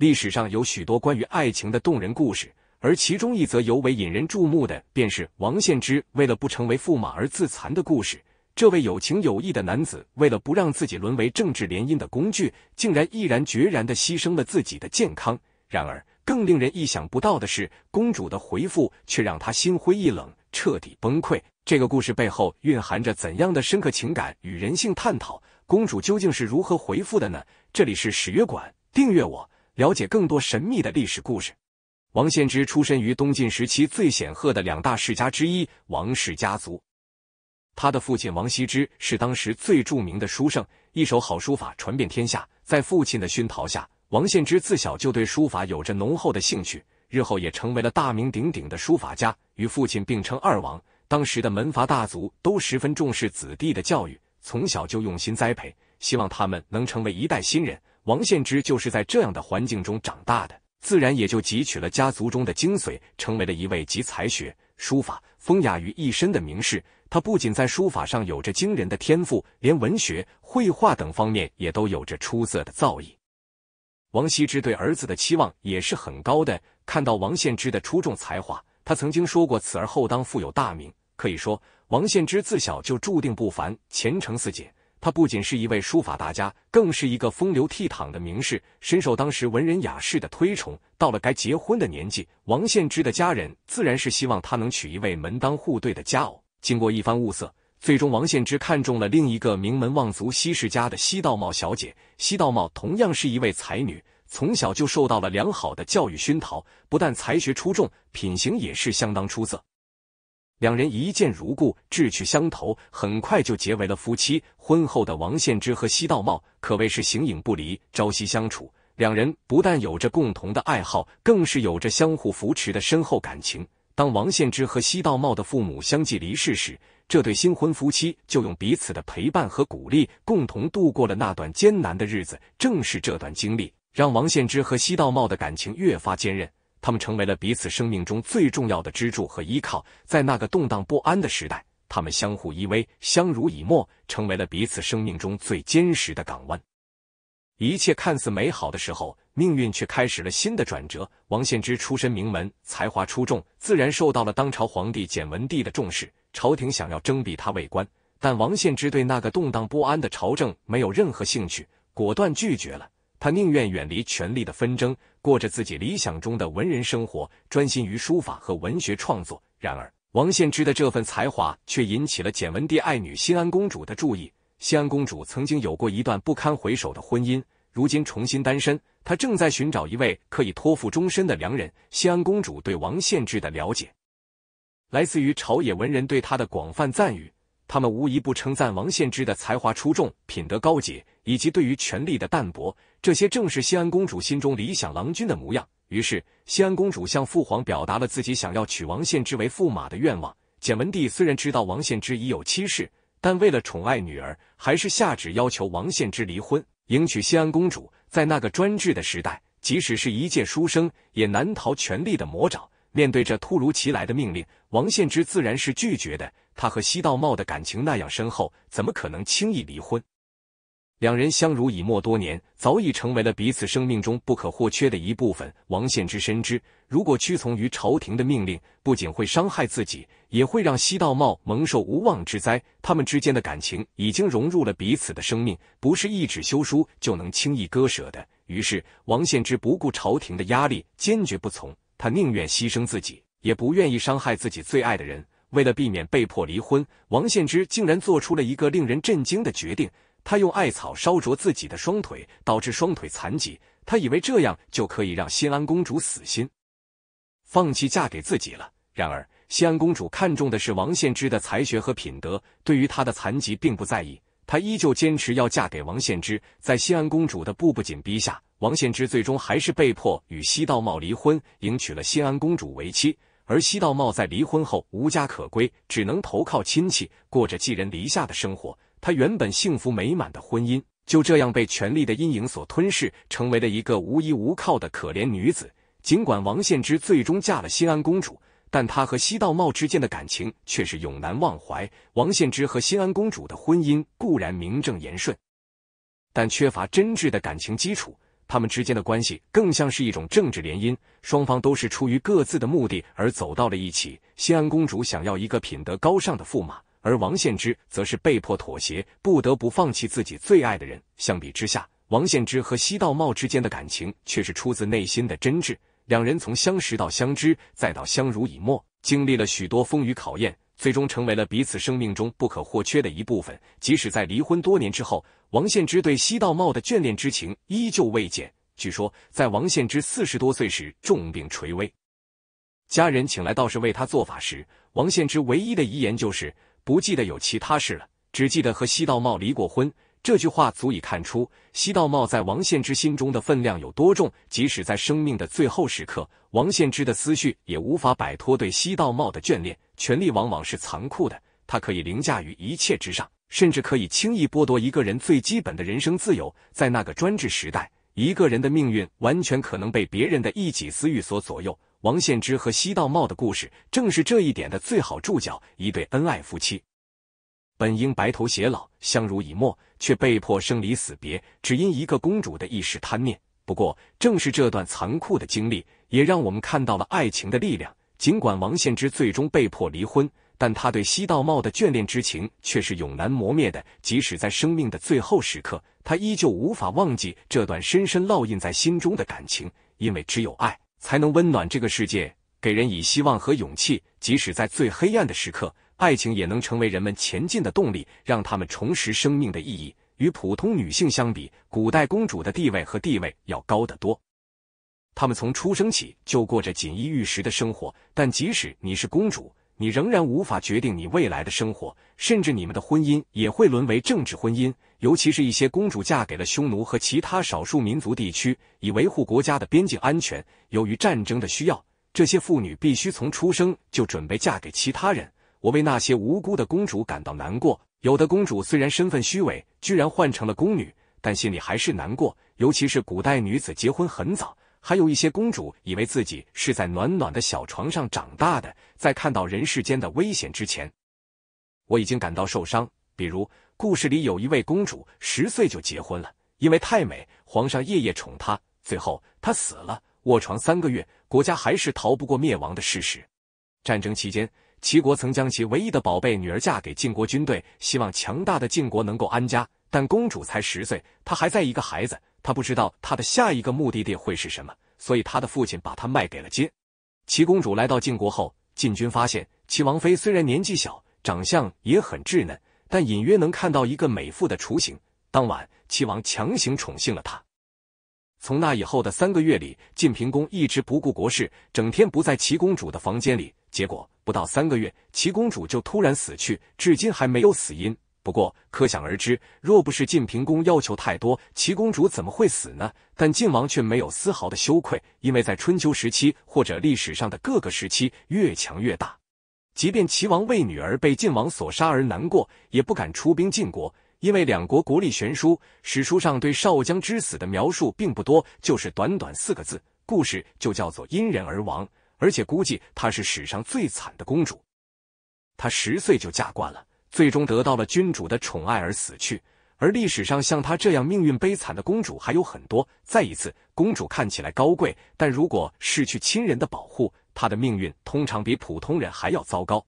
历史上有许多关于爱情的动人故事，而其中一则尤为引人注目的，便是王献之为了不成为驸马而自残的故事。这位有情有义的男子，为了不让自己沦为政治联姻的工具，竟然毅然决然的牺牲了自己的健康。然而，更令人意想不到的是，公主的回复却让他心灰意冷，彻底崩溃。这个故事背后蕴含着怎样的深刻情感与人性探讨？公主究竟是如何回复的呢？这里是史月馆，订阅我。了解更多神秘的历史故事。王献之出身于东晋时期最显赫的两大世家之一王氏家族。他的父亲王羲之是当时最著名的书圣，一手好书法传遍天下。在父亲的熏陶下，王献之自小就对书法有着浓厚的兴趣，日后也成为了大名鼎鼎的书法家，与父亲并称二王。当时的门阀大族都十分重视子弟的教育，从小就用心栽培，希望他们能成为一代新人。王献之就是在这样的环境中长大的，自然也就汲取了家族中的精髓，成为了一位集才学、书法、风雅于一身的名士。他不仅在书法上有着惊人的天赋，连文学、绘画等方面也都有着出色的造诣。王羲之对儿子的期望也是很高的，看到王献之的出众才华，他曾经说过：“此而后当富有大名。”可以说，王献之自小就注定不凡，前程似锦。他不仅是一位书法大家，更是一个风流倜傥的名士，深受当时文人雅士的推崇。到了该结婚的年纪，王献之的家人自然是希望他能娶一位门当户对的佳偶。经过一番物色，最终王献之看中了另一个名门望族西氏家的西道茂小姐。西道茂同样是一位才女，从小就受到了良好的教育熏陶，不但才学出众，品行也是相当出色。两人一见如故，志趣相投，很快就结为了夫妻。婚后的王献之和西道茂可谓是形影不离，朝夕相处。两人不但有着共同的爱好，更是有着相互扶持的深厚感情。当王献之和西道茂的父母相继离世时，这对新婚夫妻就用彼此的陪伴和鼓励，共同度过了那段艰难的日子。正是这段经历，让王献之和西道茂的感情越发坚韧。他们成为了彼此生命中最重要的支柱和依靠，在那个动荡不安的时代，他们相互依偎，相濡以沫，成为了彼此生命中最坚实的港湾。一切看似美好的时候，命运却开始了新的转折。王献之出身名门，才华出众，自然受到了当朝皇帝简文帝的重视，朝廷想要征辟他为官，但王献之对那个动荡不安的朝政没有任何兴趣，果断拒绝了。他宁愿远离权力的纷争，过着自己理想中的文人生活，专心于书法和文学创作。然而，王献之的这份才华却引起了简文帝爱女新安公主的注意。新安公主曾经有过一段不堪回首的婚姻，如今重新单身，她正在寻找一位可以托付终身的良人。新安公主对王献之的了解，来自于朝野文人对他的广泛赞誉，他们无一不称赞王献之的才华出众、品德高洁，以及对于权力的淡泊。这些正是西安公主心中理想郎君的模样。于是，西安公主向父皇表达了自己想要娶王献之为驸马的愿望。简文帝虽然知道王献之已有妻室，但为了宠爱女儿，还是下旨要求王献之离婚，迎娶西安公主。在那个专制的时代，即使是一介书生，也难逃权力的魔爪。面对这突如其来的命令，王献之自然是拒绝的。他和西道茂的感情那样深厚，怎么可能轻易离婚？两人相濡以沫多年，早已成为了彼此生命中不可或缺的一部分。王献之深知，如果屈从于朝廷的命令，不仅会伤害自己，也会让西道茂蒙受无妄之灾。他们之间的感情已经融入了彼此的生命，不是一纸休书就能轻易割舍的。于是，王献之不顾朝廷的压力，坚决不从。他宁愿牺牲自己，也不愿意伤害自己最爱的人。为了避免被迫离婚，王献之竟然做出了一个令人震惊的决定。他用艾草烧灼自己的双腿，导致双腿残疾。他以为这样就可以让新安公主死心，放弃嫁给自己了。然而，新安公主看重的是王献之的才学和品德，对于他的残疾并不在意。他依旧坚持要嫁给王献之。在新安公主的步步紧逼下，王献之最终还是被迫与西道茂离婚，迎娶了新安公主为妻。而西道茂在离婚后无家可归，只能投靠亲戚，过着寄人篱下的生活。她原本幸福美满的婚姻就这样被权力的阴影所吞噬，成为了一个无依无靠的可怜女子。尽管王献之最终嫁了新安公主，但她和西道茂之间的感情却是永难忘怀。王献之和新安公主的婚姻固然名正言顺，但缺乏真挚的感情基础，他们之间的关系更像是一种政治联姻，双方都是出于各自的目的而走到了一起。新安公主想要一个品德高尚的驸马。而王献之则是被迫妥协，不得不放弃自己最爱的人。相比之下，王献之和西道茂之间的感情却是出自内心的真挚。两人从相识到相知，再到相濡以沫，经历了许多风雨考验，最终成为了彼此生命中不可或缺的一部分。即使在离婚多年之后，王献之对西道茂的眷恋之情依旧未减。据说，在王献之四十多岁时重病垂危，家人请来道士为他做法时，王献之唯一的遗言就是。不记得有其他事了，只记得和西道茂离过婚。这句话足以看出西道茂在王献之心中的分量有多重。即使在生命的最后时刻，王献之的思绪也无法摆脱对西道茂的眷恋。权力往往是残酷的，它可以凌驾于一切之上，甚至可以轻易剥夺一个人最基本的人生自由。在那个专制时代，一个人的命运完全可能被别人的一己私欲所左右。王献之和西道茂的故事，正是这一点的最好注脚。一对恩爱夫妻，本应白头偕老、相濡以沫，却被迫生离死别，只因一个公主的一时贪念。不过，正是这段残酷的经历，也让我们看到了爱情的力量。尽管王献之最终被迫离婚，但他对西道茂的眷恋之情却是永难磨灭的。即使在生命的最后时刻，他依旧无法忘记这段深深烙印在心中的感情，因为只有爱。才能温暖这个世界，给人以希望和勇气。即使在最黑暗的时刻，爱情也能成为人们前进的动力，让他们重拾生命的意义。与普通女性相比，古代公主的地位和地位要高得多。他们从出生起就过着锦衣玉食的生活，但即使你是公主，你仍然无法决定你未来的生活，甚至你们的婚姻也会沦为政治婚姻。尤其是一些公主嫁给了匈奴和其他少数民族地区，以维护国家的边境安全。由于战争的需要，这些妇女必须从出生就准备嫁给其他人。我为那些无辜的公主感到难过。有的公主虽然身份虚伪，居然换成了宫女，但心里还是难过。尤其是古代女子结婚很早，还有一些公主以为自己是在暖暖的小床上长大的，在看到人世间的危险之前，我已经感到受伤。比如。故事里有一位公主，十岁就结婚了，因为太美，皇上夜夜宠她。最后她死了，卧床三个月，国家还是逃不过灭亡的事实。战争期间，齐国曾将其唯一的宝贝女儿嫁给晋国军队，希望强大的晋国能够安家。但公主才十岁，她还在一个孩子，她不知道她的下一个目的地会是什么，所以她的父亲把她卖给了晋。齐公主来到晋国后，晋军发现齐王妃虽然年纪小，长相也很稚嫩。但隐约能看到一个美妇的雏形。当晚，齐王强行宠幸了她。从那以后的三个月里，晋平公一直不顾国事，整天不在齐公主的房间里。结果，不到三个月，齐公主就突然死去，至今还没有死因。不过，可想而知，若不是晋平公要求太多，齐公主怎么会死呢？但晋王却没有丝毫的羞愧，因为在春秋时期或者历史上的各个时期，越强越大。即便齐王为女儿被晋王所杀而难过，也不敢出兵晋国，因为两国国力悬殊。史书上对少将之死的描述并不多，就是短短四个字，故事就叫做“因人而亡”。而且估计她是史上最惨的公主，她十岁就嫁冠了，最终得到了君主的宠爱而死去。而历史上像她这样命运悲惨的公主还有很多。再一次，公主看起来高贵，但如果失去亲人的保护，他的命运通常比普通人还要糟糕。